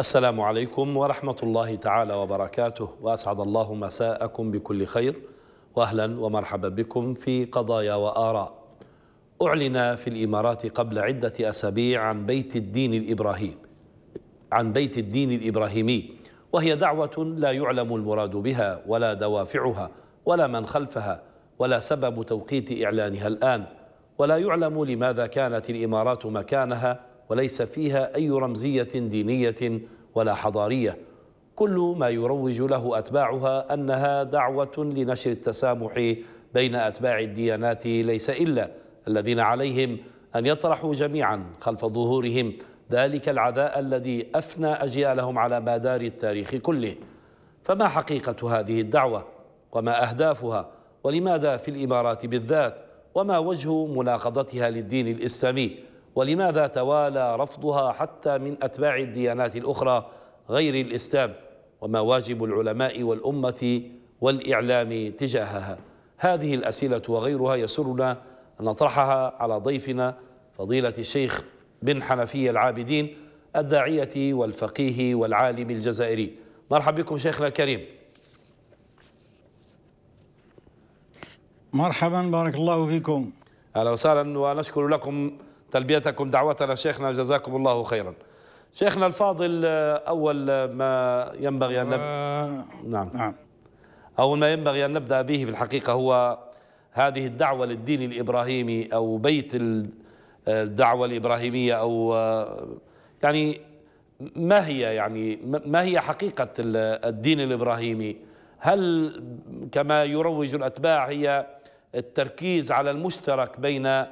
السلام عليكم ورحمة الله تعالى وبركاته وأسعد الله مساءكم بكل خير وأهلا ومرحبا بكم في قضايا وآراء أعلن في الإمارات قبل عدة أسابيع عن بيت الدين الإبراهيم عن بيت الدين الإبراهيمي وهي دعوة لا يعلم المراد بها ولا دوافعها ولا من خلفها ولا سبب توقيت إعلانها الآن ولا يعلم لماذا كانت الإمارات مكانها وليس فيها أي رمزية دينية ولا حضارية كل ما يروج له أتباعها أنها دعوة لنشر التسامح بين أتباع الديانات ليس إلا الذين عليهم أن يطرحوا جميعا خلف ظهورهم ذلك العداء الذي أفنى أجيالهم على مدار التاريخ كله فما حقيقة هذه الدعوة وما أهدافها ولماذا في الإمارات بالذات وما وجه مناقضتها للدين الإسلامي ولماذا توالى رفضها حتى من أتباع الديانات الأخرى غير الإسلام وما واجب العلماء والأمة والإعلام تجاهها هذه الأسئلة وغيرها يسرنا أن نطرحها على ضيفنا فضيلة الشيخ بن حنفي العابدين الداعية والفقيه والعالم الجزائري مرحبا بكم شيخنا الكريم مرحبا بارك الله فيكم أهلا وسهلا ونشكر لكم تلبيتكم دعوتنا شيخنا جزاكم الله خيرا شيخنا الفاضل آه، أول آه، ما ينبغي أن نبدأ نعم. نعم أول ما ينبغي أن نبدأ به في الحقيقة هو هذه الدعوة للدين الإبراهيمي أو بيت آه، الدعوة الإبراهيمية أو يعني ما هي يعني ما هي حقيقة الدين الإبراهيمي هل كما يروج الأتباع هي التركيز على المشترك بين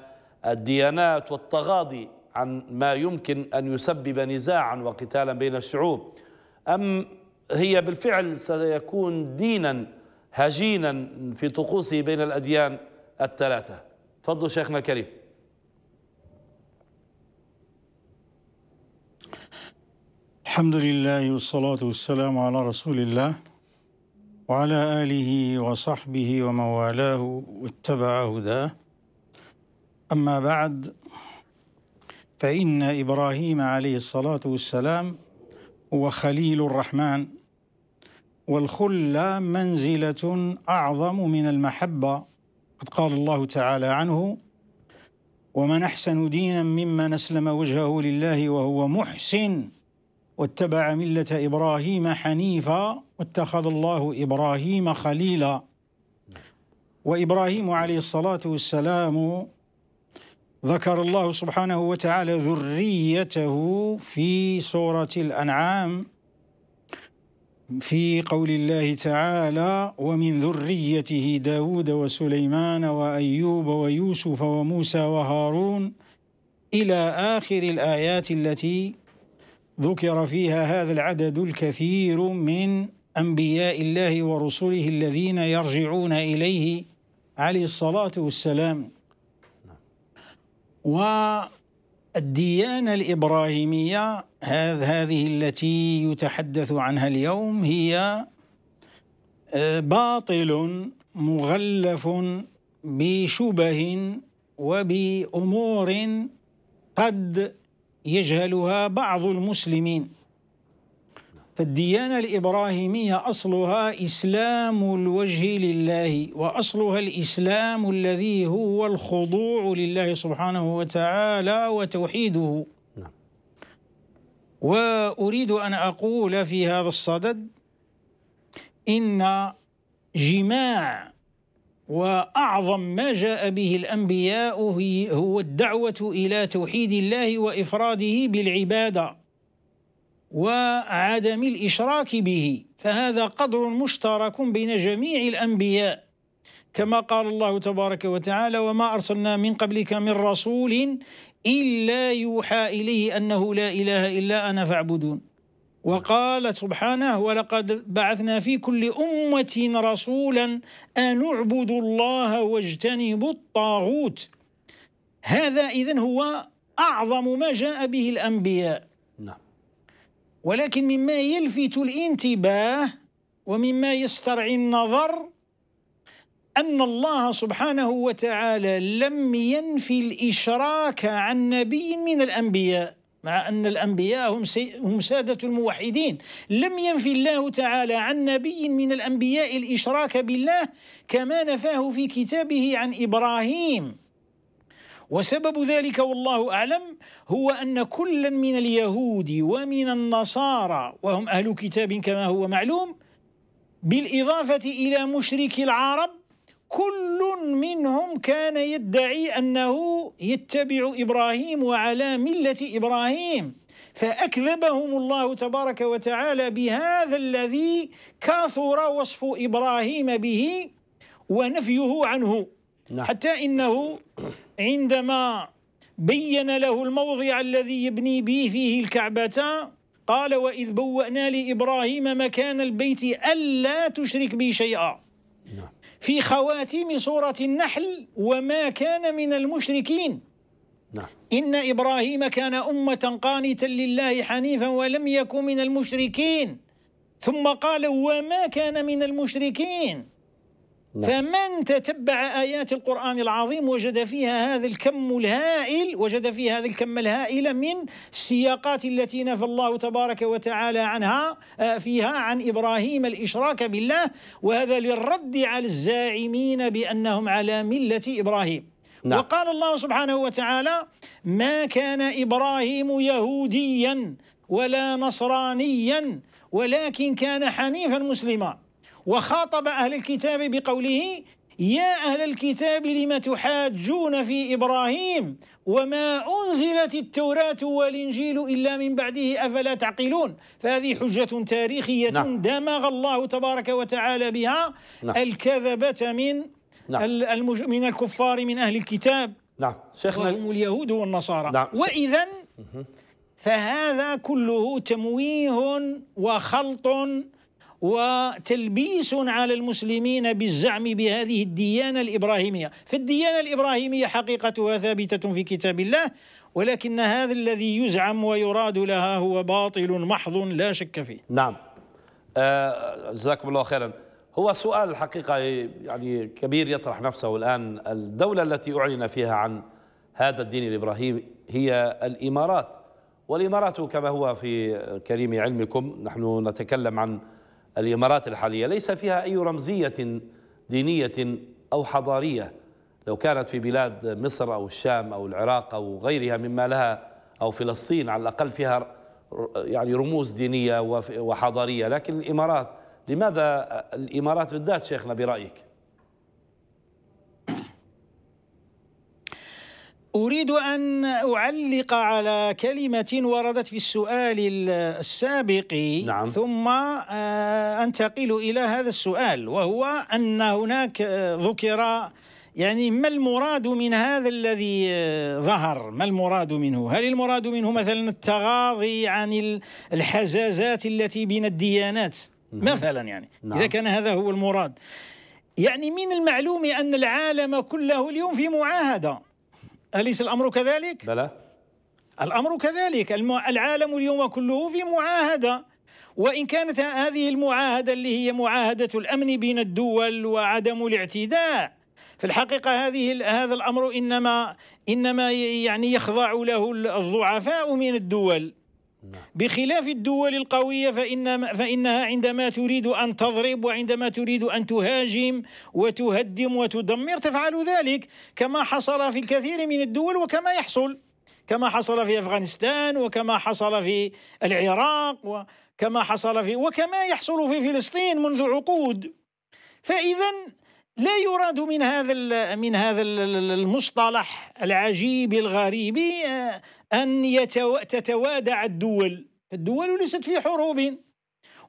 الديانات والتغاضي عن ما يمكن أن يسبب نزاعا وقتالا بين الشعوب أم هي بالفعل سيكون دينا هجينا في طقوسه بين الأديان الثلاثة تفضل شيخنا الكريم الحمد لله والصلاة والسلام على رسول الله وعلى آله وصحبه ومن والاه واتبع هداه أما بعد فإن إبراهيم عليه الصلاة والسلام هو خليل الرحمن والخلة منزلة أعظم من المحبة قد قال الله تعالى عنه ومن أحسن دينا ممن أسلم وجهه لله وهو محسن واتبع ملة إبراهيم حنيفا واتخذ الله إبراهيم خليلا وإبراهيم عليه الصلاة والسلام ذكر الله سبحانه وتعالى ذريته في سورة الأنعام في قول الله تعالى ومن ذريته داود وسليمان وأيوب ويوسف وموسى وهارون إلى آخر الآيات التي ذكر فيها هذا العدد الكثير من أنبياء الله ورسله الذين يرجعون إليه عليه الصلاة والسلام والديانة الإبراهيمية هذه التي يتحدث عنها اليوم هي آه، باطل مغلف بشبه وبأمور قد يجهلها بعض المسلمين فالديانة الإبراهيمية أصلها إسلام الوجه لله وأصلها الإسلام الذي هو الخضوع لله سبحانه وتعالى وتوحيده نعم. وأريد أن أقول في هذا الصدد إن جماع وأعظم ما جاء به الأنبياء هو الدعوة إلى توحيد الله وإفراده بالعبادة وعدم الاشراك به فهذا قدر مشترك بين جميع الانبياء كما قال الله تبارك وتعالى وما ارسلنا من قبلك من رسول الا يوحى اليه انه لا اله الا انا فاعبدون وقال سبحانه ولقد بعثنا في كل امه رسولا ان اعبدوا الله واجتنبوا الطاغوت هذا اذن هو اعظم ما جاء به الانبياء ولكن مما يلفت الانتباه ومما يسترعي النظر أن الله سبحانه وتعالى لم ينفي الإشراك عن نبي من الأنبياء مع أن الأنبياء هم, هم سادة الموحدين لم ينفي الله تعالى عن نبي من الأنبياء الإشراك بالله كما نفاه في كتابه عن إبراهيم وسبب ذلك والله أعلم هو أن كلا من اليهود ومن النصارى وهم أهل كتاب كما هو معلوم بالإضافة إلى مشرك العرب كل منهم كان يدعي أنه يتبع إبراهيم وعلى ملة إبراهيم فأكذبهم الله تبارك وتعالى بهذا الذي كاثر وصف إبراهيم به ونفيه عنه نعم. حتى إنه عندما بين له الموضع الذي يبني به فيه الكعبة قال وإذ بوأنا لإبراهيم مكان البيت ألا تشرك بي شيئا نعم. في خواتيم سورة النحل وما كان من المشركين نعم. إن إبراهيم كان أمة قانتا لله حنيفا ولم يكن من المشركين ثم قال وما كان من المشركين نعم. فمن تتبع آيات القرآن العظيم وجد فيها هذا الكم الهائل وجد فيها هذا الكم الهائل من السياقات التي نفى الله تبارك وتعالى عنها آه، فيها عن إبراهيم الإشراك بالله وهذا للرد على الزاعمين بأنهم على ملة إبراهيم نعم. وقال الله سبحانه وتعالى ما كان إبراهيم يهوديا ولا نصرانيا ولكن كان حنيفا مسلما وخاطب أهل الكتاب بقوله يا أهل الكتاب لم تحاجون في إبراهيم وما أنزلت التوراة والإنجيل إلا من بعده أفلا تعقلون فهذه حجة تاريخية نعم. دمغ الله تبارك وتعالى بها نعم. الكذبة من نعم. من الكفار من أهل الكتاب نعم شيخنا وهم اليهود والنصارى نعم. وإذا فهذا كله تمويه وخلط وتلبيس على المسلمين بالزعم بهذه الديانه الابراهيميه، فالديانه الابراهيميه حقيقتها ثابته في كتاب الله ولكن هذا الذي يزعم ويراد لها هو باطل محض لا شك فيه. نعم. آه، جزاكم الله خيرا. هو سؤال الحقيقه يعني كبير يطرح نفسه الان، الدوله التي اعلن فيها عن هذا الدين الابراهيمي هي الامارات. والامارات كما هو في كريم علمكم نحن نتكلم عن الإمارات الحالية ليس فيها أي رمزية دينية أو حضارية لو كانت في بلاد مصر أو الشام أو العراق أو غيرها مما لها أو فلسطين على الأقل فيها يعني رموز دينية وحضارية لكن الإمارات لماذا الإمارات بالذات شيخنا برأيك؟ أريد أن أعلق على كلمة وردت في السؤال السابق نعم. ثم آه، أنتقل إلى هذا السؤال وهو أن هناك آه، ذكر يعني ما المراد من هذا الذي آه، ظهر ما المراد منه هل المراد منه مثلا التغاضي عن الحزازات التي بين الديانات مثلا يعني نعم. إذا كان هذا هو المراد يعني من المعلوم أن العالم كله اليوم في معاهدة أليس الأمر كذلك؟ بلى الأمر كذلك العالم اليوم كله في معاهدة وإن كانت هذه المعاهدة اللي هي معاهدة الأمن بين الدول وعدم الاعتداء في الحقيقة هذه هذا الأمر إنما إنما يعني يخضع له الضعفاء من الدول نعم. بخلاف الدول القوية فإن فإنها عندما تريد أن تضرب وعندما تريد أن تهاجم وتهدم وتدمر تفعل ذلك كما حصل في الكثير من الدول وكما يحصل كما حصل في أفغانستان وكما حصل في العراق وكما حصل في وكما يحصل في فلسطين منذ عقود فإذا لا يراد من هذا من هذا المصطلح العجيب الغريب آه، أن يتو... تتوادع الدول الدول ليست في حروب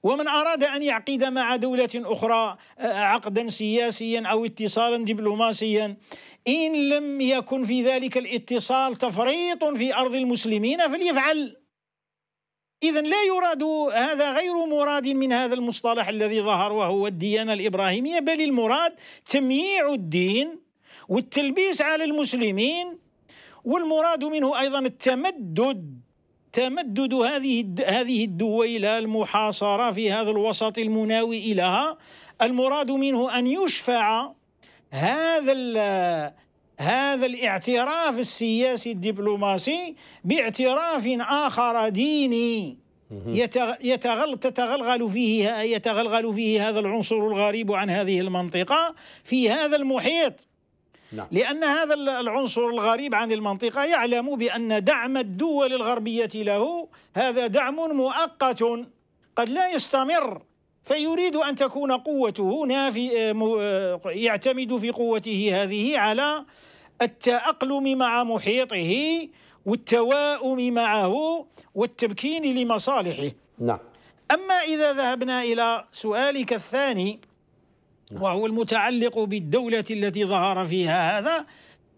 ومن أراد أن يعقد مع دولة أخرى آه، عقدا سياسيا أو اتصالا دبلوماسيا إن لم يكن في ذلك الاتصال تفريط في أرض المسلمين فليفعل إذا لا يراد هذا غير مراد من هذا المصطلح الذي ظهر وهو الديانة الإبراهيمية بل المراد تمييع الدين والتلبيس على المسلمين والمراد منه ايضا التمدد تمدد هذه هذه الدويله المحاصره في هذا الوسط المناوي لها المراد منه ان يشفع هذا هذا الاعتراف السياسي الدبلوماسي باعتراف اخر ديني يتغل تتغلغل فيه يتغلغل فيه هذا العنصر الغريب عن هذه المنطقه في هذا المحيط نعم. لأن هذا العنصر الغريب عن المنطقة يعلم بأن دعم الدول الغربية له هذا دعم مؤقت قد لا يستمر فيريد أن تكون قوته نافي آه، آه، يعتمد في قوته هذه على التأقلم مع محيطه والتواؤم معه والتمكين لمصالحه نعم أما إذا ذهبنا إلى سؤالك الثاني نعم. وهو المتعلق بالدولة التي ظهر فيها هذا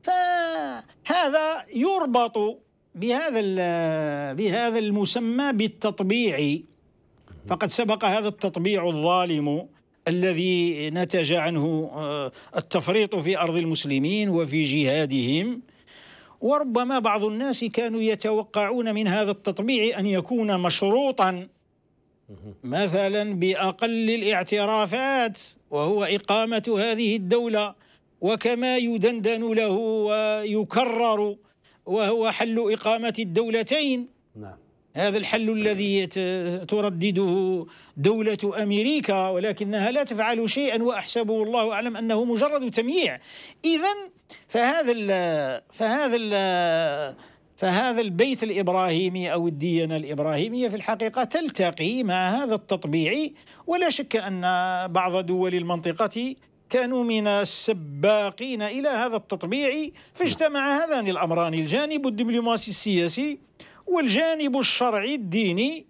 فهذا يربط بهذا بهذا المسمى بالتطبيع فقد سبق هذا التطبيع الظالم الذي نتج عنه آه، التفريط في ارض المسلمين وفي جهادهم وربما بعض الناس كانوا يتوقعون من هذا التطبيع ان يكون مشروطا مثلا باقل الاعترافات وهو اقامه هذه الدوله وكما يدندن له ويكرر وهو حل اقامه الدولتين نعم هذا الحل الذي تردده دولة أمريكا ولكنها لا تفعل شيئا وأحسبه الله أعلم أنه مجرد تمييع إذا فهذا الـ فهذا الـ فهذا البيت الابراهيمي او الديانه الابراهيميه في الحقيقه تلتقي مع هذا التطبيع ولا شك ان بعض دول المنطقه كانوا من السباقين الى هذا التطبيع فاجتمع هذان الامران الجانب الدبلوماسي السياسي والجانب الشرعي الديني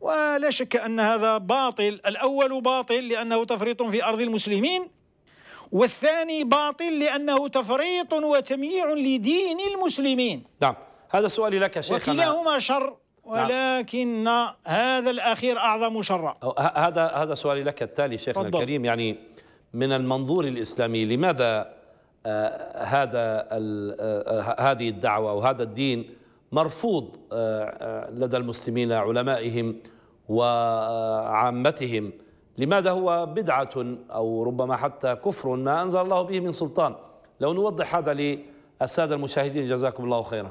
ولا شك ان هذا باطل الاول باطل لانه تفريط في ارض المسلمين والثاني باطل لانه تفريط وتمييع لدين المسلمين نعم هذا سؤالي لك يا شيخ وكلاهما شر نعم. ولكن نعم. هذا الأخير أعظم شرا هذا هذا سؤالي لك التالي شيخنا فضل. الكريم يعني من المنظور الإسلامي لماذا آه هذا آه،, آه هذه الدعوة وهذا الدين مرفوض آه،, آه لدى المسلمين علمائهم وعامتهم لماذا هو بدعة أو ربما حتى كفر ما أنزل الله به من سلطان لو نوضح هذا للسادة المشاهدين جزاكم الله خيرا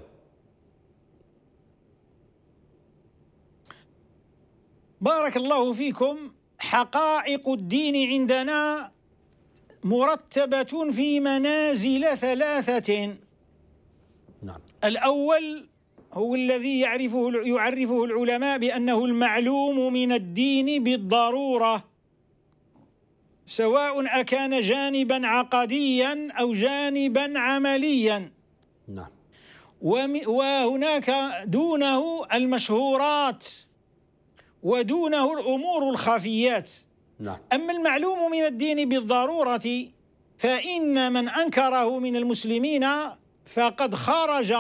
بارك الله فيكم حقائق الدين عندنا مرتبة في منازل ثلاثة نعم الأول هو الذي يعرفه يعرفه العلماء بأنه المعلوم من الدين بالضرورة سواء أكان جانبا عقديا أو جانبا عمليا نعم وهناك دونه المشهورات ودونه الأمور الخفيات نعم. أما المعلوم من الدين بالضرورة فإن من أنكره من المسلمين فقد خرج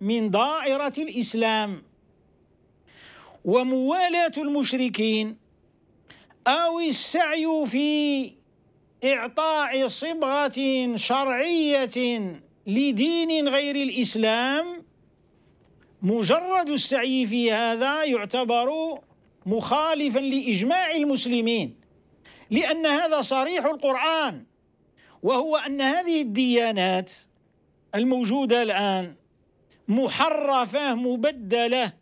من دائرة الإسلام وموالاة المشركين أو السعي في إعطاء صبغة شرعية لدين غير الإسلام مجرد السعي في هذا يعتبر مخالفا لاجماع المسلمين لان هذا صريح القران وهو ان هذه الديانات الموجوده الان محرفه مبدله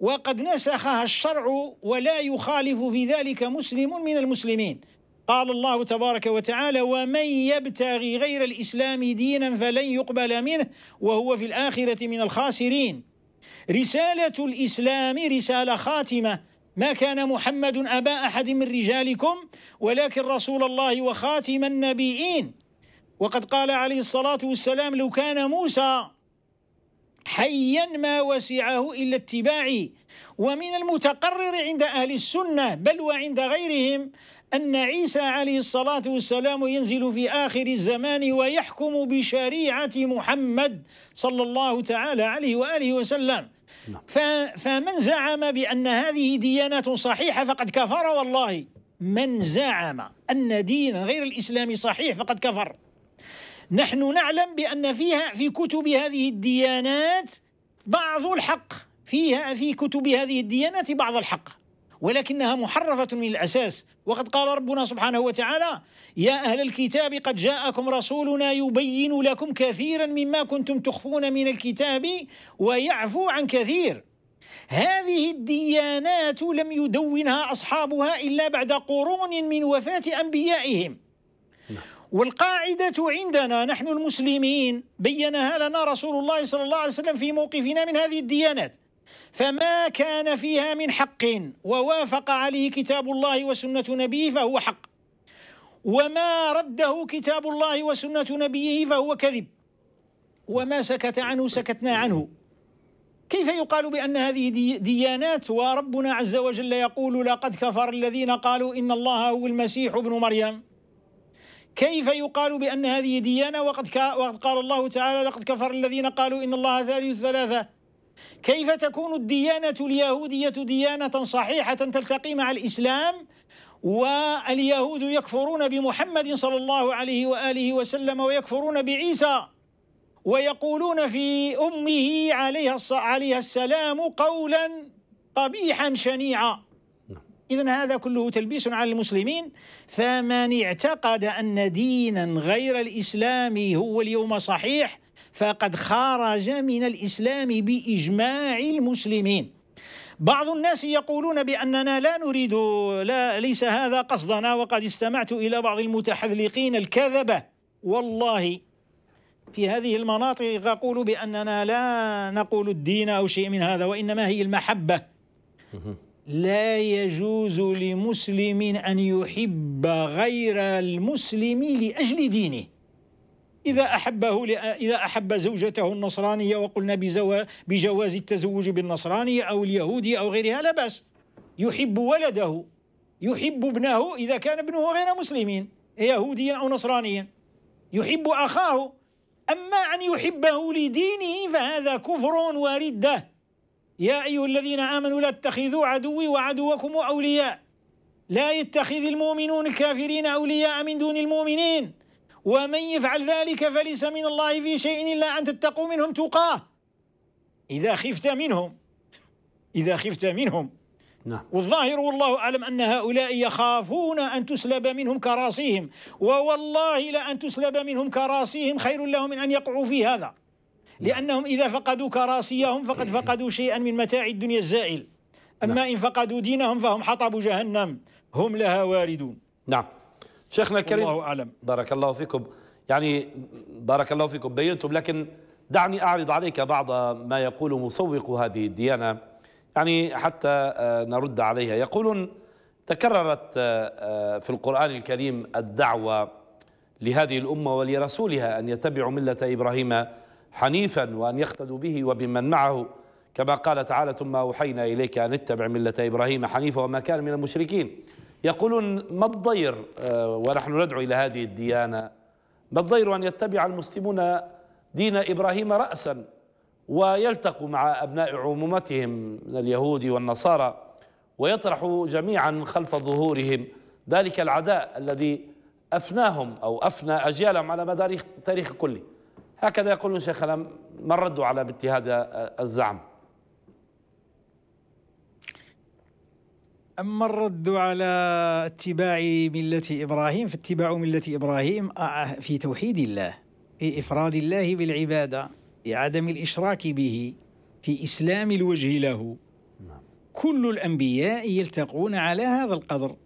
وقد نسخها الشرع ولا يخالف في ذلك مسلم من المسلمين قال الله تبارك وتعالى ومن يبتغي غير الاسلام دينا فلن يقبل منه وهو في الاخره من الخاسرين رساله الاسلام رساله خاتمه ما كان محمد أبا أحد من رجالكم ولكن رسول الله وخاتم النبيين وقد قال عليه الصلاة والسلام لو كان موسى حيا ما وسعه إلا اتباعي ومن المتقرر عند أهل السنة بل وعند غيرهم أن عيسى عليه الصلاة والسلام ينزل في آخر الزمان ويحكم بشريعة محمد صلى الله تعالى عليه وآله وسلم نعم. فمن زعم بأن هذه ديانات صحيحة فقد كفر والله من زعم أن دين غير الإسلام صحيح فقد كفر نحن نعلم بأن فيها في كتب هذه الديانات بعض الحق فيها في كتب هذه الديانات بعض الحق ولكنها محرفة من الأساس وقد قال ربنا سبحانه وتعالى يا أهل الكتاب قد جاءكم رسولنا يبين لكم كثيرا مما كنتم تخفون من الكتاب ويعفو عن كثير هذه الديانات لم يدونها أصحابها إلا بعد قرون من وفاة أنبيائهم نعم. والقاعدة عندنا نحن المسلمين بينها لنا رسول الله صلى الله عليه وسلم في موقفنا من هذه الديانات فما كان فيها من حق ووافق عليه كتاب الله وسنة نبيه فهو حق وما رده كتاب الله وسنة نبيه فهو كذب وما سكت عنه سكتنا عنه كيف يقال بأن هذه ديانات وربنا عز وجل يقول لقد كفر الذين قالوا إن الله هو المسيح ابن مريم كيف يقال بأن هذه ديانة وقد, وقد قال الله تعالى لقد كفر الذين قالوا إن الله ثالث ثلاثة كيف تكون الديانة اليهودية ديانة صحيحة تلتقي مع الإسلام واليهود يكفرون بمحمد صلى الله عليه وآله وسلم ويكفرون بعيسى ويقولون في أمه عليها عليها السلام قولا قبيحا شنيعا إذا هذا كله تلبيس على المسلمين فمن اعتقد أن دينا غير الإسلام هو اليوم صحيح فقد خرج من الإسلام بإجماع المسلمين بعض الناس يقولون بأننا لا نريد لا ليس هذا قصدنا وقد استمعت إلى بعض المتحذلقين الكذبة والله في هذه المناطق أقول بأننا لا نقول الدين أو شيء من هذا وإنما هي المحبة لا يجوز لمسلم أن يحب غير المسلم لأجل دينه إذا أحبه إذا أحب زوجته النصرانية وقلنا بجواز التزوج بالنصراني أو اليهودي أو غيرها لا بأس يحب ولده يحب ابنه إذا كان ابنه غير مسلمين يهوديا أو نصرانيا يحب أخاه أما أن يحبه لدينه فهذا كفر وردة يا أيها الذين آمنوا لا تتخذوا عدوي وعدوكم أولياء لا يتخذ المؤمنون الكافرين أولياء من دون المؤمنين ومن يفعل ذلك فليس من الله في شيء إلا أن تتقوا منهم تقاه إذا خفت منهم إذا خفت منهم نعم. والظاهر والله أعلم أن هؤلاء يخافون أن تسلب منهم كراسيهم ووالله لأن تسلب منهم كراسيهم خير لهم من أن يقعوا في هذا نعم. لأنهم إذا فقدوا كراسيهم فقد نعم. فقدوا شيئا من متاع الدنيا الزائل أما نعم. إن فقدوا دينهم فهم حطب جهنم هم لها واردون نعم شيخنا الكريم الله أعلم بارك الله فيكم يعني بارك الله فيكم بينتم لكن دعني أعرض عليك بعض ما يقول مسوق هذه الديانة يعني حتى آه، نرد عليها يقولون تكررت آه، آه، في القرآن الكريم الدعوة لهذه الأمة ولرسولها أن يتبعوا ملة إبراهيم حنيفا وأن يقتدوا به وبمن معه كما قال تعالى ثم أوحينا إليك أن اتبع ملة إبراهيم حنيفا وما كان من المشركين يقولون ما الضير آه، ونحن ندعو إلى هذه الديانة ما الضير أن يتبع المسلمون دين إبراهيم رأسا ويلتقوا مع أبناء عمومتهم من اليهود والنصارى ويطرحوا جميعا خلف ظهورهم ذلك العداء الذي أفناهم أو أفنى أجيالهم على مدار التاريخ كله هكذا يقولون شيخنا ما الرد على مثل هذا الزعم أما الرد على اتباع ملة إبراهيم فاتباع ملة إبراهيم آه، آه، في توحيد الله في إفراد الله بالعبادة في عدم الإشراك به في إسلام الوجه له نعم. كل الأنبياء يلتقون على هذا القدر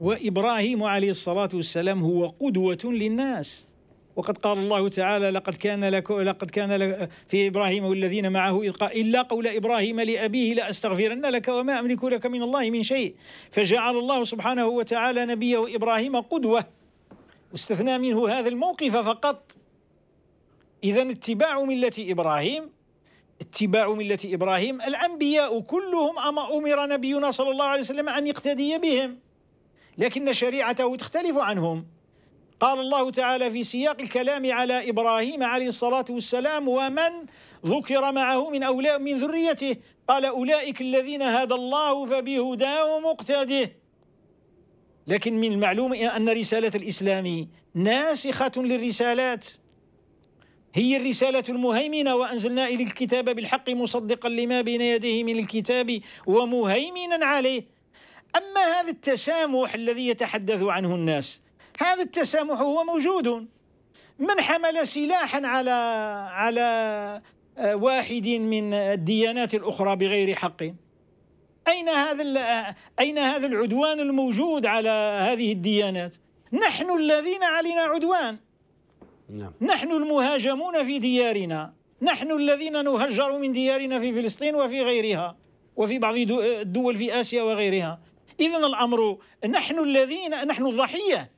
وإبراهيم عليه الصلاة والسلام هو قدوة للناس وقد قال الله تعالى لقد كان لك لقد كان لك في ابراهيم والذين معه إذ الا قول ابراهيم لابيه لاستغفرن لك وما املك لك من الله من شيء فجعل الله سبحانه وتعالى نبيه ابراهيم قدوه واستثنى منه هذا الموقف فقط اذا اتباع مله ابراهيم اتباع مله ابراهيم الانبياء كلهم أما امر نبينا صلى الله عليه وسلم ان يقتدي بهم لكن شريعته تختلف عنهم قال الله تعالى في سياق الكلام على إبراهيم عليه الصلاة والسلام ومن ذكر معه من أولاء من ذريته قال أولئك الذين هدى الله فبهداه مقتده لكن من المعلوم أن رسالة الإسلام ناسخة للرسالات هي الرسالة المهيمنة وأنزلنا إلى الكتاب بالحق مصدقا لما بين يديه من الكتاب ومهيمنا عليه أما هذا التسامح الذي يتحدث عنه الناس هذا التسامح هو موجود من حمل سلاحا على على آه، واحد من الديانات الأخرى بغير حق أين هذا أين هذا العدوان الموجود على هذه الديانات؟ نحن الذين علينا عدوان نعم. نحن المهاجمون في ديارنا نحن الذين نهجر من ديارنا في فلسطين وفي غيرها وفي بعض الدول في آسيا وغيرها إذا الأمر نحن الذين نحن الضحية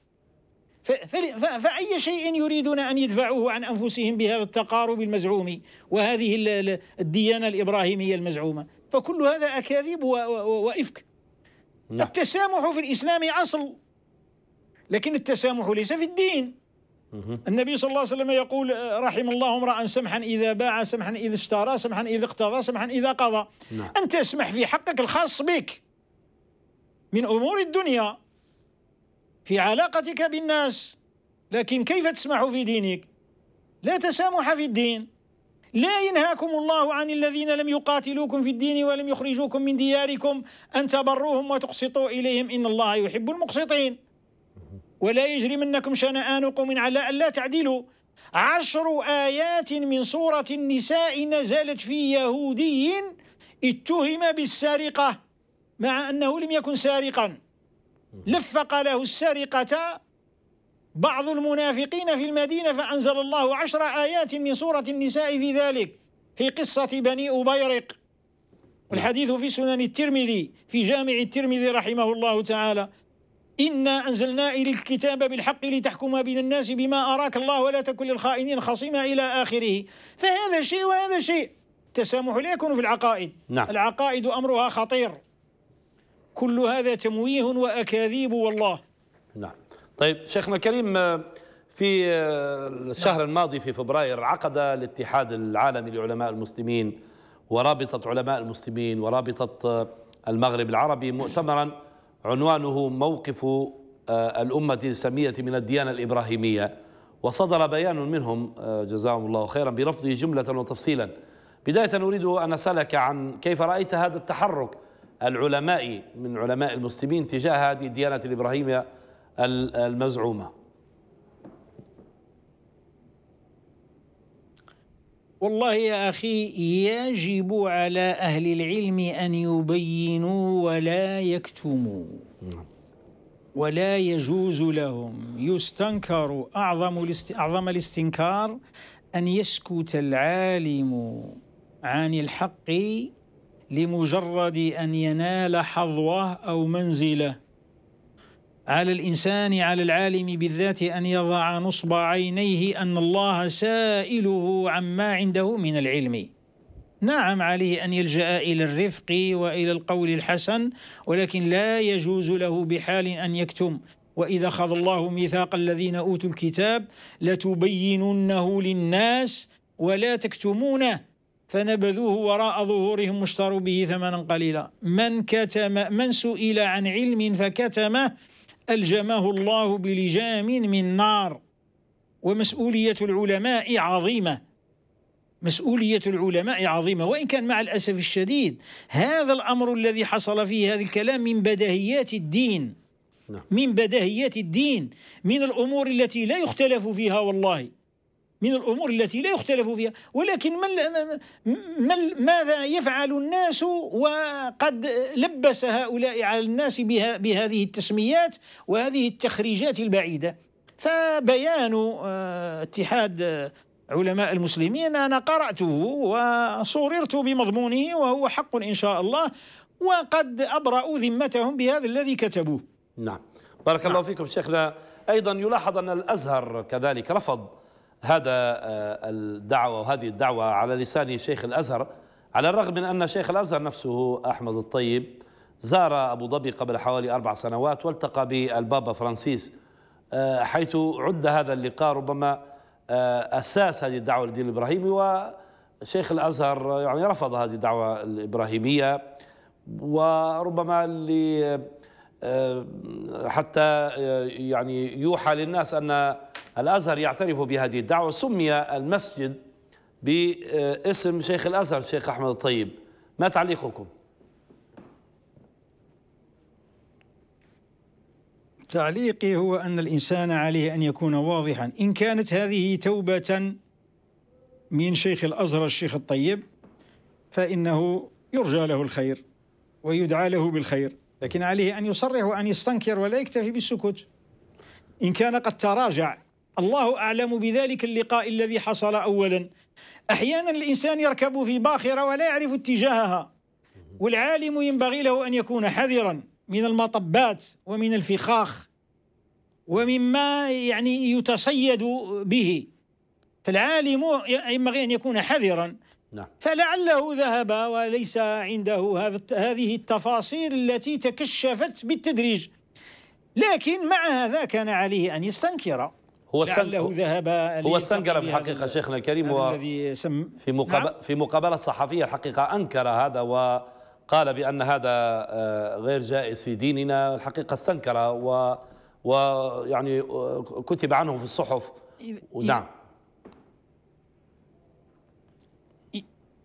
فأي شيء يريدون أن يدفعوه عن أنفسهم بهذا التقارب المزعوم وهذه الديانة الإبراهيمية المزعومة فكل هذا أكاذيب وإفك نعم. التسامح في الإسلام أصل لكن التسامح ليس في الدين النبي صلى الله عليه وسلم يقول آه، رحم الله امرأ سمحا إذا باع سمحا إذا اشترى سمحا إذا اقتضى سمحا إذا قضى نعم. أن تسمح في حقك الخاص بك من أمور الدنيا في علاقتك بالناس لكن كيف تسمح في دينك لا تسامح في الدين لا ينهاكم الله عن الذين لم يقاتلوكم في الدين ولم يخرجوكم من دياركم أن تبروهم وتقسطوا إليهم إن الله يحب المقسطين ولا يجرمنكم شنآن قوم على ألا تعدلوا عشر آيات من سورة النساء نزلت في يهودي اتهم بالسرقة مع أنه لم يكن سارقاً لفق له السرقة بعض المنافقين في المدينة فأنزل الله عشر آيات من سورة النساء في ذلك في قصة بني أبيرق نعم. والحديث في سنن الترمذي في جامع الترمذي رحمه الله تعالى إنا أنزلنا إلى الكتاب بالحق لتحكم بين الناس بما أراك الله ولا تكن للخائنين خصيما إلى آخره فهذا شيء وهذا شيء التسامح لا يكون في العقائد نعم. العقائد أمرها خطير كل هذا تمويه وأكاذيب والله نعم طيب شيخنا الكريم آه، في آه، الشهر نعم. الماضي في فبراير عقد الاتحاد العالمي لعلماء المسلمين ورابطة علماء المسلمين ورابطة آه، المغرب العربي مؤتمرا عنوانه موقف الأمة السامية من الديانة الإبراهيمية وصدر بيان منهم جزاهم الله خيرا برفضه جملة وتفصيلا بداية أريد أن أسألك عن كيف رأيت هذا التحرك العلماء من علماء المسلمين تجاه هذه الديانة الإبراهيمية المزعومة والله يا أخي يجب على أهل العلم أن يبينوا ولا يكتموا نعم. ولا يجوز لهم يستنكر أعظم الاست... أعظم الاستنكار أن يسكت العالم عن الحق لمجرد أن ينال حظوه أو منزله على الإنسان على العالم بالذات أن يضع نصب عينيه أن الله سائله عما عنده من العلم نعم عليه أن يلجأ إلى الرفق وإلى القول الحسن ولكن لا يجوز له بحال أن يكتم وإذا أخذ الله ميثاق الذين أوتوا الكتاب لتبيننه للناس ولا تكتمونه فنبذوه وراء ظهورهم واشتروا به ثمنا قليلا من كتم من سئل عن علم فكتمه ألجمه الله بلجام من نار ومسؤولية العلماء عظيمة مسؤولية العلماء عظيمة وإن كان مع الأسف الشديد هذا الأمر الذي حصل فيه هذا الكلام من بدهيات الدين نعم. من بدهيات الدين من الأمور التي لا يختلف فيها والله من الأمور التي لا يختلف فيها ولكن ما ماذا يفعل الناس وقد لبس هؤلاء على الناس بها بهذه التسميات وهذه التخريجات البعيدة فبيان آه، اتحاد آه، علماء المسلمين أنا قرأته وسررت بمضمونه وهو حق إن شاء الله وقد أبرأوا ذمتهم بهذا الذي كتبوه نعم بارك نعم. الله فيكم شيخنا أيضا يلاحظ أن الأزهر كذلك رفض هذا آه، الدعوة وهذه الدعوة على لسان شيخ الأزهر على الرغم من أن شيخ الأزهر نفسه أحمد الطيب زار أبو ظبي قبل حوالي أربع سنوات والتقى بالبابا فرانسيس آه، حيث عد هذا اللقاء ربما آه، أساس هذه الدعوة للدين الإبراهيمي وشيخ الأزهر يعني رفض هذه الدعوة الإبراهيمية وربما حتى يعني يوحى للناس أن الأزهر يعترف بهذه الدعوة سمي المسجد باسم شيخ الأزهر الشيخ أحمد الطيب ما تعليقكم؟ تعليقي هو أن الإنسان عليه أن يكون واضحا إن كانت هذه توبة من شيخ الأزهر الشيخ الطيب فإنه يرجى له الخير ويدعى له بالخير لكن عليه أن يصرح وأن يستنكر ولا يكتفي بالسكوت إن كان قد تراجع الله أعلم بذلك اللقاء الذي حصل أولا أحيانا الإنسان يركب في باخرة ولا يعرف اتجاهها والعالم ينبغي له أن يكون حذرا من المطبات ومن الفخاخ ومما يعني يتصيد به فالعالم ينبغي أن يكون حذرا نعم. فلعله ذهب وليس عنده هذه التفاصيل التي تكشفت بالتدريج لكن مع هذا كان عليه أن يستنكر هو لعله ذهب هو استنكر في الحقيقه شيخنا الكريم الذي سم... في مقابل نعم؟ في مقابله صحفيه الحقيقه انكر هذا وقال بان هذا آه، غير جائز في ديننا الحقيقه استنكر و ويعني آه، كتب عنه في الصحف نعم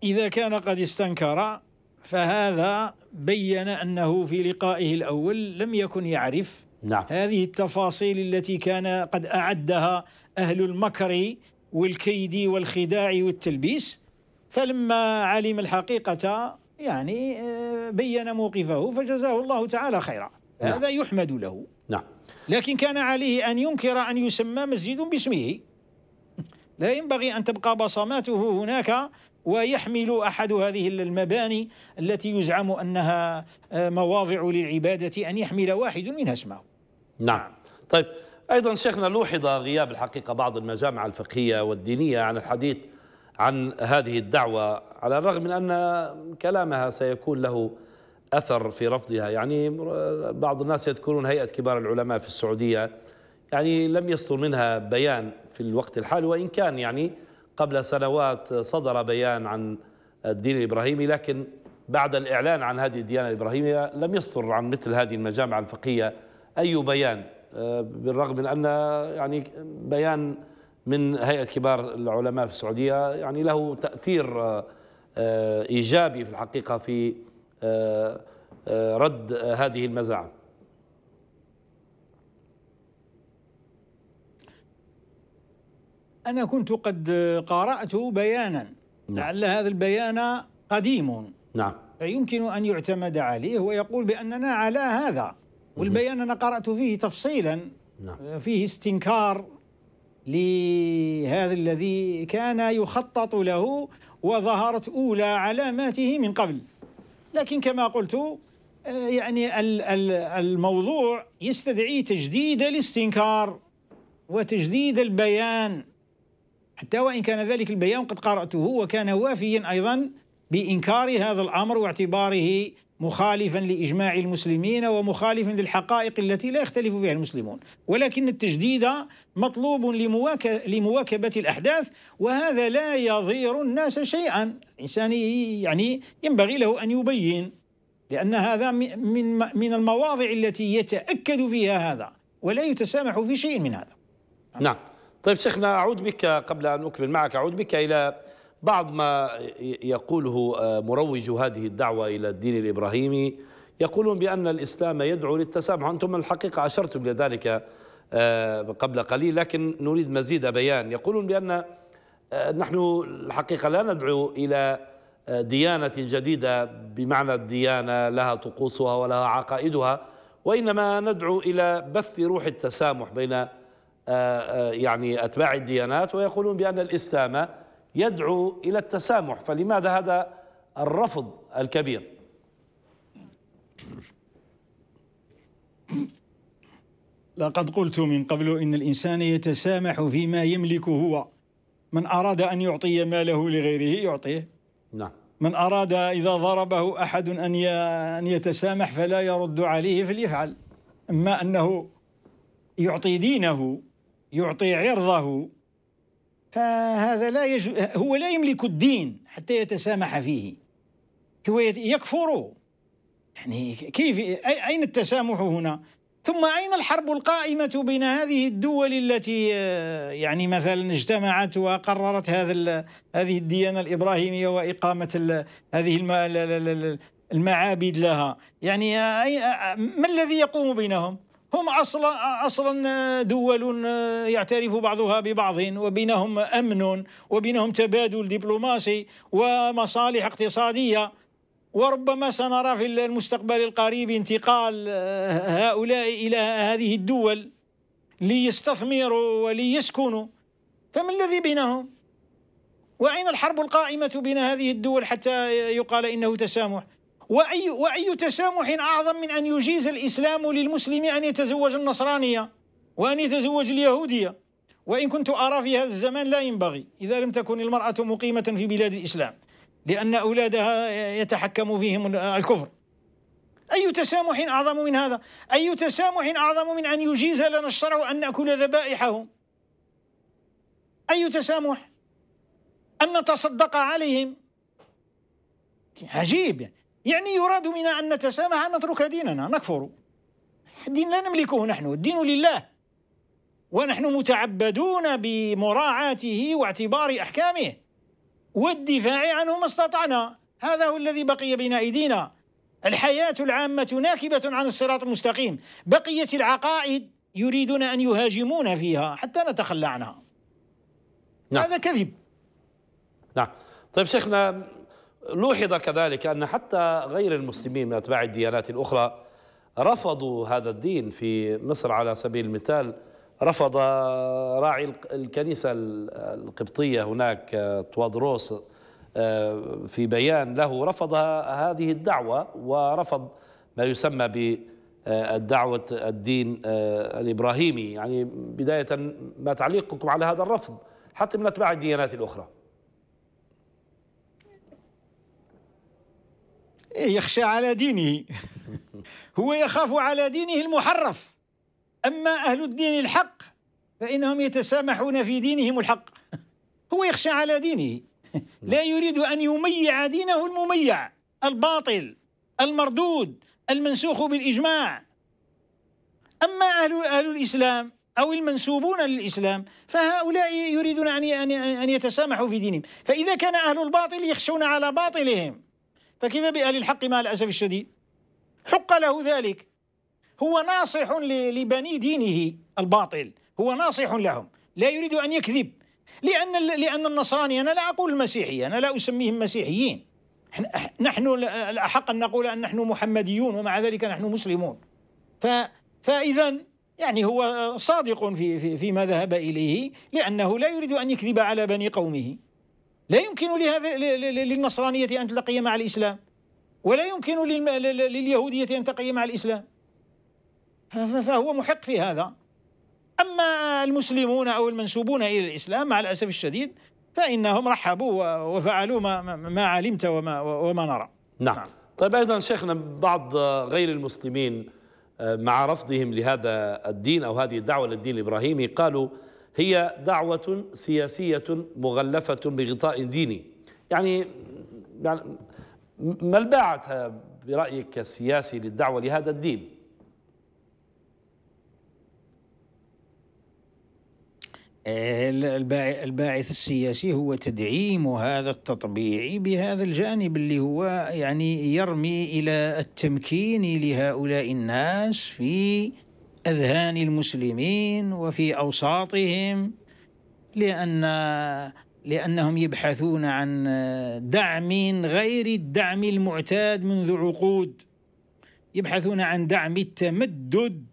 إذا كان قد استنكر فهذا بين أنه في لقائه الأول لم يكن يعرف نعم. هذه التفاصيل التي كان قد أعدها أهل المكر والكيد والخداع والتلبيس فلما علم الحقيقة يعني آه، بين موقفه فجزاه الله تعالى خيرا نعم. هذا يحمد له نعم لكن كان عليه أن ينكر أن يسمى مسجد باسمه لا ينبغي أن تبقى بصماته هناك ويحمل أحد هذه المباني التي يزعم أنها آه، مواضع للعبادة أن يحمل واحد منها اسمه نعم طيب أيضا شيخنا لوحظ غياب الحقيقة بعض المجامع الفقهية والدينية عن الحديث عن هذه الدعوة على الرغم من أن كلامها سيكون له أثر في رفضها يعني بعض الناس يذكرون هيئة كبار العلماء في السعودية يعني لم يصدر منها بيان في الوقت الحالي وإن كان يعني قبل سنوات صدر بيان عن الدين الإبراهيمي لكن بعد الإعلان عن هذه الديانة الإبراهيمية لم يصدر عن مثل هذه المجامع الفقهية أي بيان آه، بالرغم من أن يعني بيان من هيئة كبار العلماء في السعودية يعني له تأثير آه، آه، إيجابي في الحقيقة في رد هذه المزاعم أنا كنت قد قرأت بيانا نعم. لعل هذا البيان قديم نعم فيمكن أن يعتمد عليه ويقول بأننا على هذا والبيان أنا قرأت فيه تفصيلا نعم. آه، فيه استنكار لهذا الذي كان يخطط له وظهرت أولى علاماته من قبل لكن كما قلت آه، يعني الموضوع يستدعي تجديد الاستنكار وتجديد البيان حتى وإن كان ذلك البيان قد قرأته وكان وافيا أيضا بإنكار هذا الأمر واعتباره مخالفا لاجماع المسلمين ومخالفا للحقائق التي لا يختلف فيها المسلمون، ولكن التجديد مطلوب لمواكبه الاحداث وهذا لا يضير الناس شيئا، الانسان يعني ينبغي له ان يبين لان هذا من من المواضع التي يتاكد فيها هذا ولا يتسامح في شيء من هذا. نعم. طيب شيخنا اعود بك قبل ان اكمل معك اعود بك الى بعض ما يقوله آه، مروج هذه الدعوة إلى الدين الإبراهيمي يقولون بأن الإسلام يدعو للتسامح أنتم الحقيقة أشرتم لذلك آه، قبل قليل لكن نريد مزيد بيان يقولون بأن آه، نحن الحقيقة لا ندعو إلى ديانة جديدة بمعنى الديانة لها طقوسها ولها عقائدها وإنما ندعو إلى بث روح التسامح بين يعني أتباع الديانات ويقولون بأن الإسلام يدعو إلى التسامح فلماذا هذا الرفض الكبير لقد قلت من قبل إن الإنسان يتسامح فيما يملك هو من أراد أن يعطي ماله لغيره يعطيه نعم من أراد إذا ضربه أحد أن أن يتسامح فلا يرد عليه فليفعل أما أنه يعطي دينه يعطي عرضه فهذا لا يج... هو لا يملك الدين حتى يتسامح فيه هو يكفر يعني كيف أين التسامح هنا ثم أين الحرب القائمة بين هذه الدول التي آه، يعني مثلا اجتمعت وقررت هذا هذه الديانة الإبراهيمية وإقامة هذه المعابد لها يعني ما الذي يقوم بينهم هم اصلا اصلا دول آه، يعترف بعضها ببعض وبينهم امن وبينهم تبادل دبلوماسي ومصالح اقتصاديه وربما سنرى في المستقبل القريب انتقال آه، هؤلاء الى هذه الدول ليستثمروا وليسكنوا فما الذي بينهم؟ وأين الحرب القائمة بين هذه الدول حتى يقال إنه تسامح؟ وأي, وأي تسامح أعظم من أن يجيز الإسلام للمسلم أن يتزوج النصرانية وأن يتزوج اليهودية وإن كنت أرى في هذا الزمان لا ينبغي إذا لم تكن المرأة مقيمة في بلاد الإسلام لأن أولادها يتحكم فيهم الكفر أي تسامح أعظم من هذا أي تسامح أعظم من أن يجيز لنا الشرع أن نأكل ذبائحهم أي تسامح أن نتصدق عليهم عجيب يعني يعني يراد منا أن نتسامح أن نترك ديننا نكفر دين لا نملكه نحن الدين لله ونحن متعبدون بمراعاته واعتبار أحكامه والدفاع عنه ما استطعنا هذا هو الذي بقي بين أيدينا الحياة العامة ناكبة عن الصراط المستقيم بقيت العقائد يريدون أن يهاجمون فيها حتى نتخلى عنها نعم. هذا كذب نعم طيب شيخنا لوحظ كذلك أن حتى غير المسلمين من أتباع الديانات الأخرى رفضوا هذا الدين في مصر على سبيل المثال رفض راعي الكنيسة القبطية هناك توادروس آه، آه، في بيان له رفض هذه الدعوة ورفض ما يسمى بالدعوة الدين آه، الإبراهيمي يعني بداية ما تعليقكم على هذا الرفض حتى من أتباع الديانات الأخرى إيه، يخشى على دينه هو يخاف على دينه المحرف أما أهل الدين الحق فإنهم يتسامحون في دينهم الحق هو يخشى على دينه لا يريد أن يميع دينه المميع الباطل المردود المنسوخ بالإجماع أما أهل, أهل الإسلام أو المنسوبون للإسلام فهؤلاء يريدون أن أن يتسامحوا في دينهم فإذا كان أهل الباطل يخشون على باطلهم فكيف بأهل الحق مع الأسف الشديد حق له ذلك هو ناصح لبني دينه الباطل هو ناصح لهم لا يريد أن يكذب لأن لأن النصراني أنا لا أقول المسيحي أنا لا أسميهم مسيحيين نحن الأحق أن نقول أن نحن محمديون ومع ذلك نحن مسلمون ف فإذا يعني هو صادق في, في فيما ذهب إليه لأنه لا يريد أن يكذب على بني قومه لا يمكن لهذا للنصرانية أن تلتقي مع الإسلام ولا يمكن لليهودية أن تلتقي مع الإسلام فهو محق في هذا أما المسلمون أو المنسوبون إلى الإسلام مع الأسف الشديد فإنهم رحبوا وفعلوا ما, ما علمت وما, وما نرى نعم. نعم طيب أيضا شيخنا بعض غير المسلمين آه، مع رفضهم لهذا الدين أو هذه الدعوة للدين الإبراهيمي قالوا هي دعوة سياسية مغلفة بغطاء ديني يعني, يعني ما الباعة برأيك السياسي للدعوة لهذا الدين الباعث السياسي هو تدعيم هذا التطبيع بهذا الجانب اللي هو يعني يرمي إلى التمكين لهؤلاء الناس في أذهان المسلمين وفي أوساطهم لأن لأنهم يبحثون عن دعم غير الدعم المعتاد منذ عقود يبحثون عن دعم التمدد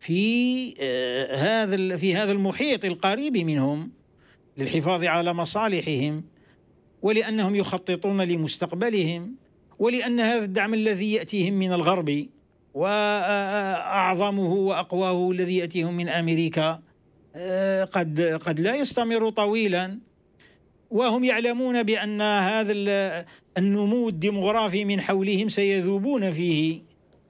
في آه، هذا في هذا المحيط القريب منهم للحفاظ على مصالحهم ولأنهم يخططون لمستقبلهم ولأن هذا الدعم الذي يأتيهم من الغرب واعظمه واقواه الذي ياتيهم من امريكا آه، قد قد لا يستمر طويلا وهم يعلمون بان هذا النمو الديمغرافي من حولهم سيذوبون فيه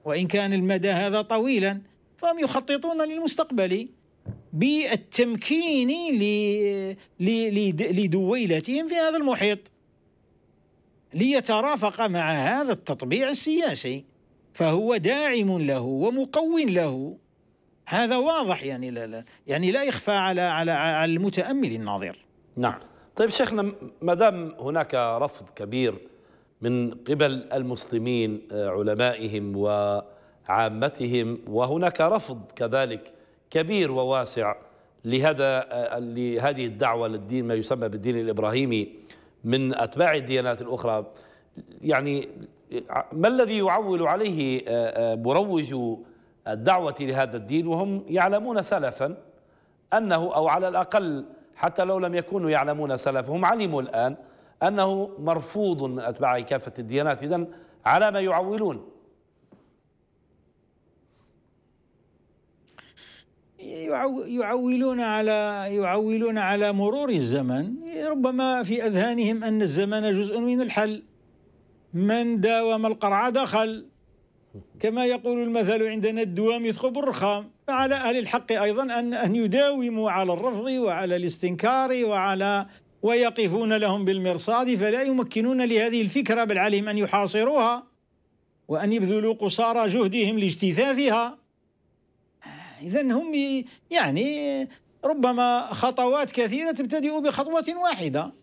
وان كان المدى هذا طويلا فهم يخططون للمستقبل بالتمكين لدويلتهم في هذا المحيط ليترافق مع هذا التطبيع السياسي فهو داعم له ومقوٍ له هذا واضح يعني لا, لا يعني لا يخفى على على على المتامل الناظر نعم طيب شيخنا ما دام هناك رفض كبير من قبل المسلمين آه، علمائهم وعامتهم وهناك رفض كذلك كبير وواسع لهذا آه، لهذه الدعوه للدين ما يسمى بالدين الابراهيمي من اتباع الديانات الاخرى يعني ما الذي يعول عليه آه، آه، مروج الدعوة لهذا الدين وهم يعلمون سلفا أنه أو على الأقل حتى لو لم يكونوا يعلمون سلفا هم علموا الآن أنه مرفوض من أتباع كافة الديانات إذن على ما يعولون يعولون على يعولون على مرور الزمن ربما في أذهانهم أن الزمن جزء من الحل من داوم القرع دخل كما يقول المثل عندنا الدوام يثقب الرخام فعلى أهل الحق أيضا أن أن يداوموا على الرفض وعلى الاستنكار وعلى ويقفون لهم بالمرصاد فلا يمكنون لهذه الفكرة بل عليهم أن يحاصروها وأن يبذلوا قصارى جهدهم لاجتثاثها إذا هم يعني ربما خطوات كثيرة تبتدئ بخطوة واحدة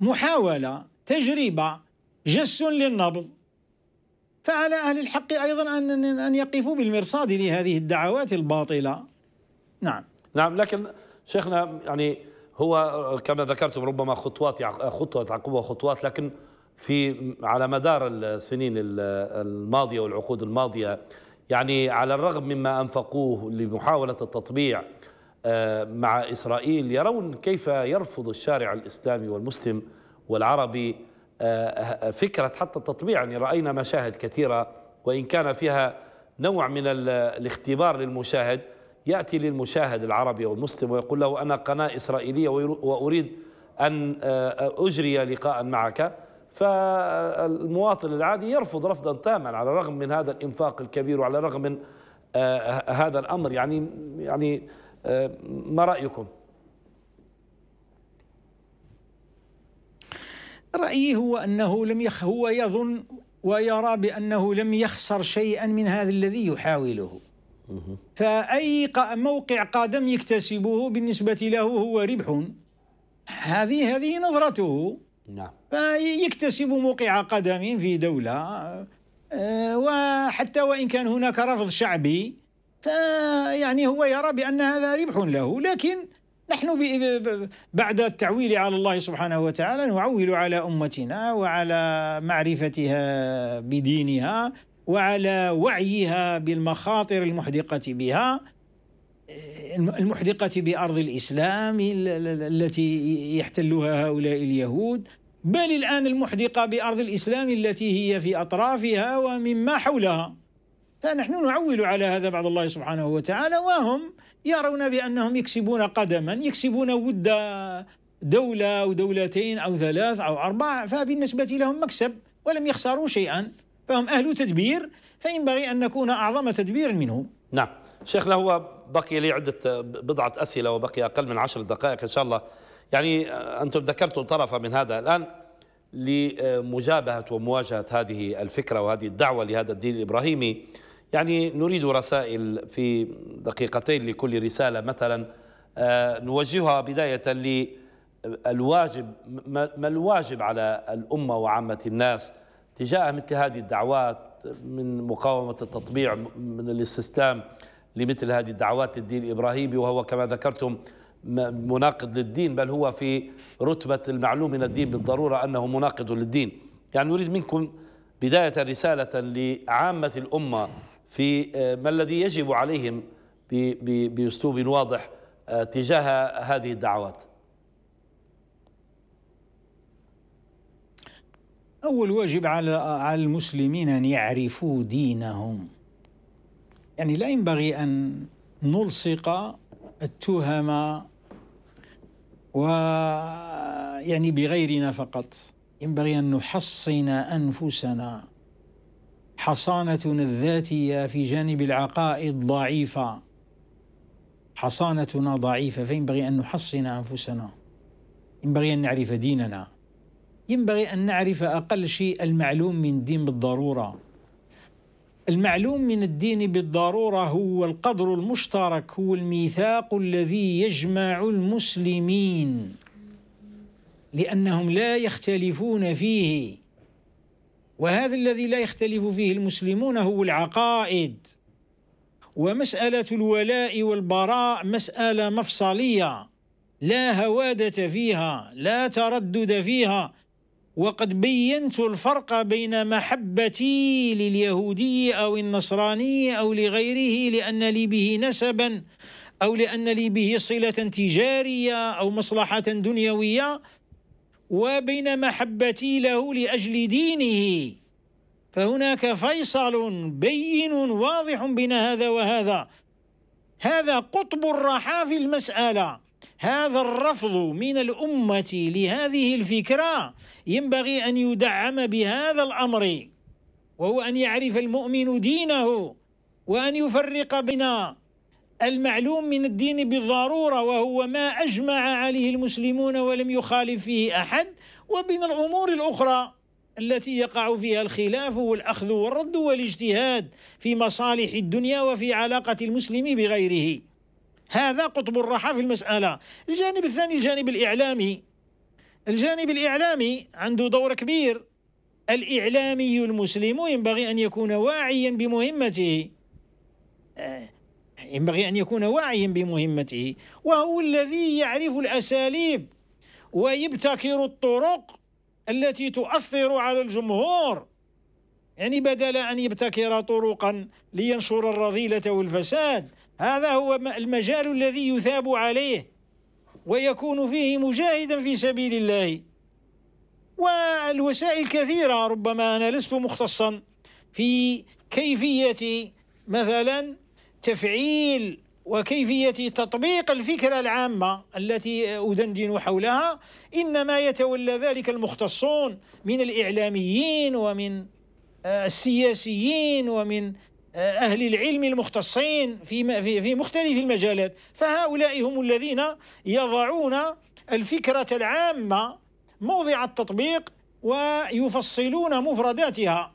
محاولة تجربة جس للنبض فعلى أهل الحق أيضا أن أن يقفوا بالمرصاد لهذه الدعوات الباطلة نعم نعم لكن شيخنا يعني هو كما ذكرتم ربما خطوات خطوة عقب خطوات لكن في على مدار السنين الماضية والعقود الماضية يعني على الرغم مما أنفقوه لمحاولة التطبيع آه، مع إسرائيل يرون كيف يرفض الشارع الإسلامي والمسلم والعربي آه، آه، فكرة حتى التطبيع يعني رأينا مشاهد كثيرة وإن كان فيها نوع من الاختبار للمشاهد يأتي للمشاهد العربي أو المسلم ويقول له أنا قناة إسرائيلية وأريد أن آه، أجري لقاء معك فالمواطن العادي يرفض رفضا تاما على الرغم من هذا الإنفاق الكبير وعلى الرغم من هذا الأمر يعني يعني ما رأيكم؟ رأيي هو أنه لم يخ هو يظن ويرى بأنه لم يخسر شيئا من هذا الذي يحاوله فأي موقع قادم يكتسبه بالنسبة له هو ربح هذه هذه نظرته نعم فيكتسب موقع قدم في دولة آه، وحتى وإن كان هناك رفض شعبي فيعني هو يرى بأن هذا ربح له لكن نحن بعد التعويل على الله سبحانه وتعالى نعول على امتنا وعلى معرفتها بدينها وعلى وعيها بالمخاطر المحدقه بها المحدقه بارض الاسلام التي يحتلها هؤلاء اليهود بل الان المحدقه بارض الاسلام التي هي في اطرافها ومما حولها فنحن نعول على هذا بعد الله سبحانه وتعالى وهم يرون بأنهم يكسبون قدما يكسبون ود دولة أو دولتين أو ثلاث أو أربع فبالنسبة لهم مكسب ولم يخسروا شيئا فهم أهل تدبير فينبغي أن نكون أعظم تدبير منهم نعم شيخنا هو بقي لي عدة بضعة أسئلة وبقي أقل من عشر دقائق إن شاء الله يعني آه، أنتم ذكرتم طرفا من هذا الآن لمجابهة ومواجهة هذه الفكرة وهذه الدعوة لهذا الدين الإبراهيمي يعني نريد رسائل في دقيقتين لكل رسالة مثلا آه، نوجهها بداية للواجب آه، ما الواجب على الأمة وعامة الناس تجاه مثل هذه الدعوات من مقاومة التطبيع من الاستسلام لمثل هذه الدعوات الدين الإبراهيمي وهو كما ذكرتم مناقض للدين بل هو في رتبة المعلوم من الدين بالضرورة أنه مناقض للدين يعني نريد منكم بداية رسالة لعامة الأمة في آه، ما الذي يجب عليهم بأسلوب واضح آه، تجاه هذه الدعوات أول واجب على على المسلمين أن يعرفوا دينهم يعني لا ينبغي أن نلصق التهم و يعني بغيرنا فقط ينبغي أن نحصن أنفسنا حصانتنا الذاتية في جانب العقائد ضعيفة حصانتنا ضعيفة فينبغي أن نحصن أنفسنا ينبغي أن نعرف ديننا ينبغي أن نعرف أقل شيء المعلوم من الدين بالضرورة المعلوم من الدين بالضرورة هو القدر المشترك هو الميثاق الذي يجمع المسلمين لأنهم لا يختلفون فيه وهذا الذي لا يختلف فيه المسلمون هو العقائد ومسألة الولاء والبراء مسألة مفصلية لا هوادة فيها لا تردد فيها وقد بينت الفرق بين محبتي لليهودي أو النصراني أو لغيره لأن لي به نسبا أو لأن لي به صلة تجارية أو مصلحة دنيوية وبين محبتي له لاجل دينه فهناك فيصل بين واضح بين هذا وهذا هذا قطب الرحى في المساله هذا الرفض من الامه لهذه الفكره ينبغي ان يدعم بهذا الامر وهو ان يعرف المؤمن دينه وان يفرق بين المعلوم من الدين بالضروره وهو ما اجمع عليه المسلمون ولم يخالف فيه احد وبين الامور الاخرى التي يقع فيها الخلاف والاخذ والرد والاجتهاد في مصالح الدنيا وفي علاقه المسلم بغيره هذا قطب الرحى في المساله الجانب الثاني الجانب الاعلامي الجانب الاعلامي عنده دور كبير الاعلامي المسلم ينبغي ان يكون واعيا بمهمته ينبغي أن يكون واعيا بمهمته وهو الذي يعرف الأساليب ويبتكر الطرق التي تؤثر على الجمهور يعني بدل أن يبتكر طرقا لينشر الرذيلة والفساد هذا هو المجال الذي يثاب عليه ويكون فيه مجاهدا في سبيل الله والوسائل كثيرة ربما أنا لست مختصا في كيفية مثلا تفعيل وكيفية تطبيق الفكرة العامة التي أدندن حولها إنما يتولى ذلك المختصون من الإعلاميين ومن آه، السياسيين ومن آه، أهل العلم المختصين في في مختلف المجالات فهؤلاء هم الذين يضعون الفكرة العامة موضع التطبيق ويفصلون مفرداتها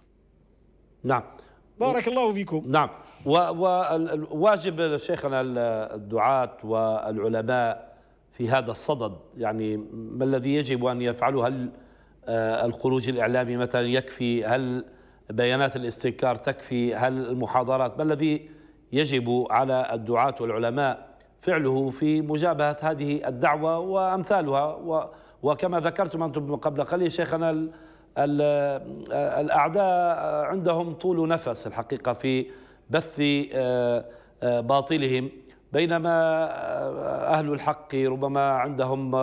نعم بارك الله فيكم نعم وواجب شيخنا الدعاة والعلماء في هذا الصدد يعني ما الذي يجب أن يفعله هل آه، الخروج الإعلامي مثلا يكفي هل بيانات الاستنكار تكفي هل المحاضرات ما الذي يجب على الدعاة والعلماء فعله في مجابهة هذه الدعوة وأمثالها وكما ذكرتم أنتم قبل قليل شيخنا الأعداء عندهم طول نفس الحقيقة في بث آه، آه، باطلهم بينما آه، أهل الحق ربما عندهم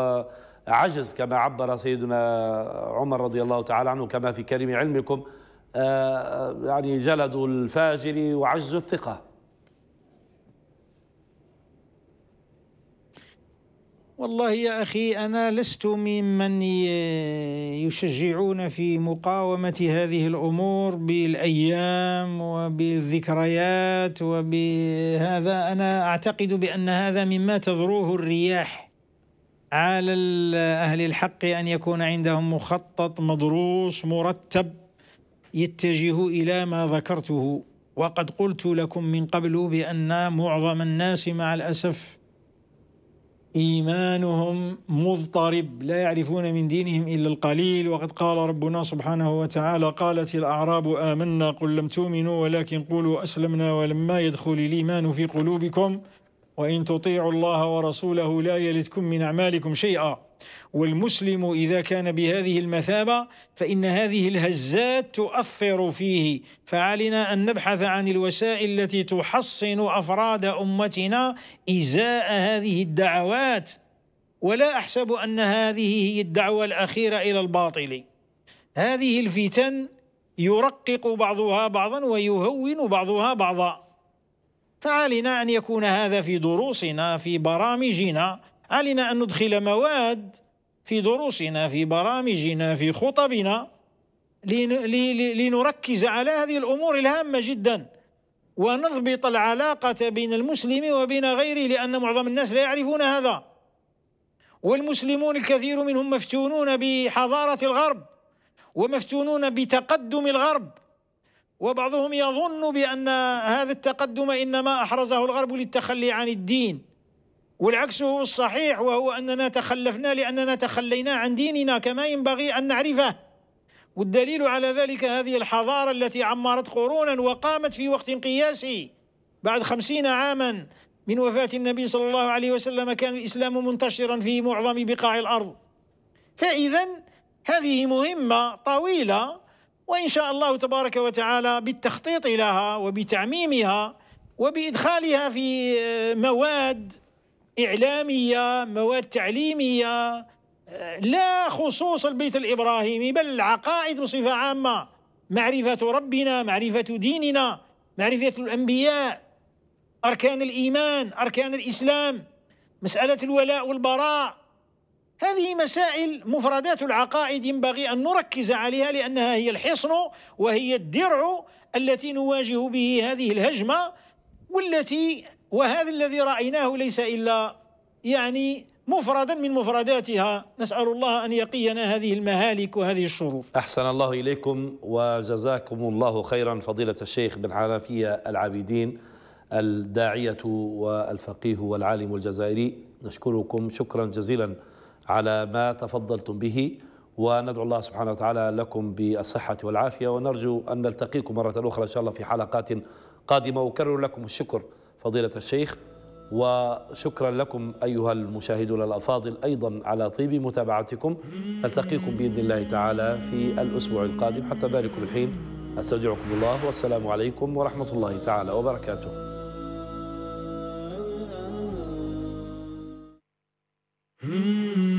عجز كما عبر سيدنا عمر رضي الله تعالى عنه كما في كريم علمكم يعني جلد الفاجر وعجز الثقة والله يا أخي أنا لست ممن يشجعون في مقاومة هذه الأمور بالأيام وبالذكريات وبهذا أنا أعتقد بأن هذا مما تذروه الرياح على أهل الحق أن يكون عندهم مخطط مدروس مرتب يتجه إلى ما ذكرته وقد قلت لكم من قبل بأن معظم الناس مع الأسف ايمانهم مضطرب لا يعرفون من دينهم الا القليل وقد قال ربنا سبحانه وتعالى قالت الاعراب امنا قل لم تؤمنوا ولكن قولوا اسلمنا ولما يدخل الايمان في قلوبكم وان تطيعوا الله ورسوله لا يلدكم من اعمالكم شيئا والمسلم إذا كان بهذه المثابة فإن هذه الهزات تؤثر فيه فعلينا أن نبحث عن الوسائل التي تحصن أفراد أمتنا إزاء هذه الدعوات ولا أحسب أن هذه هي الدعوة الأخيرة إلى الباطل هذه الفتن يرقق بعضها بعضا ويهون بعضها بعضا فعلينا أن يكون هذا في دروسنا في برامجنا علينا أن ندخل مواد في دروسنا في برامجنا في خطبنا لنركز على هذه الأمور الهامة جدا ونضبط العلاقة بين المسلم وبين غيره لأن معظم الناس لا يعرفون هذا والمسلمون الكثير منهم مفتونون بحضارة الغرب ومفتونون بتقدم الغرب وبعضهم يظن بأن هذا التقدم إنما أحرزه الغرب للتخلي عن الدين والعكس هو الصحيح وهو أننا تخلفنا لأننا تخلينا عن ديننا كما ينبغي أن نعرفه والدليل على ذلك هذه الحضارة التي عمرت قرونا وقامت في وقت قياسي بعد خمسين عاما من وفاة النبي صلى الله عليه وسلم كان الإسلام منتشرا في معظم بقاع الأرض فإذا هذه مهمة طويلة وإن شاء الله تبارك وتعالى بالتخطيط لها وبتعميمها وبإدخالها في مواد إعلامية مواد تعليمية آه، لا خصوص البيت الإبراهيمي بل العقائد بصفة عامة معرفة ربنا معرفة ديننا معرفة الأنبياء أركان الإيمان أركان الإسلام مسألة الولاء والبراء هذه مسائل مفردات العقائد ينبغي أن نركز عليها لأنها هي الحصن وهي الدرع التي نواجه به هذه الهجمة والتي وهذا الذي رأيناه ليس الا يعني مفردا من مفرداتها نسأل الله أن يقينا هذه المهالك وهذه الشرور أحسن الله إليكم وجزاكم الله خيرا فضيلة الشيخ بن عرفية العابدين الداعية والفقيه والعالم الجزائري نشكركم شكرا جزيلا على ما تفضلتم به وندعو الله سبحانه وتعالى لكم بالصحة والعافية ونرجو أن نلتقيكم مرة أخرى إن شاء الله في حلقات قادمة وأكرر لكم الشكر فضيلة الشيخ وشكرا لكم أيها المشاهدون الأفاضل أيضا على طيب متابعتكم ألتقيكم بإذن الله تعالى في الأسبوع القادم حتى ذلكم الحين أستودعكم الله والسلام عليكم ورحمة الله تعالى وبركاته Hmm.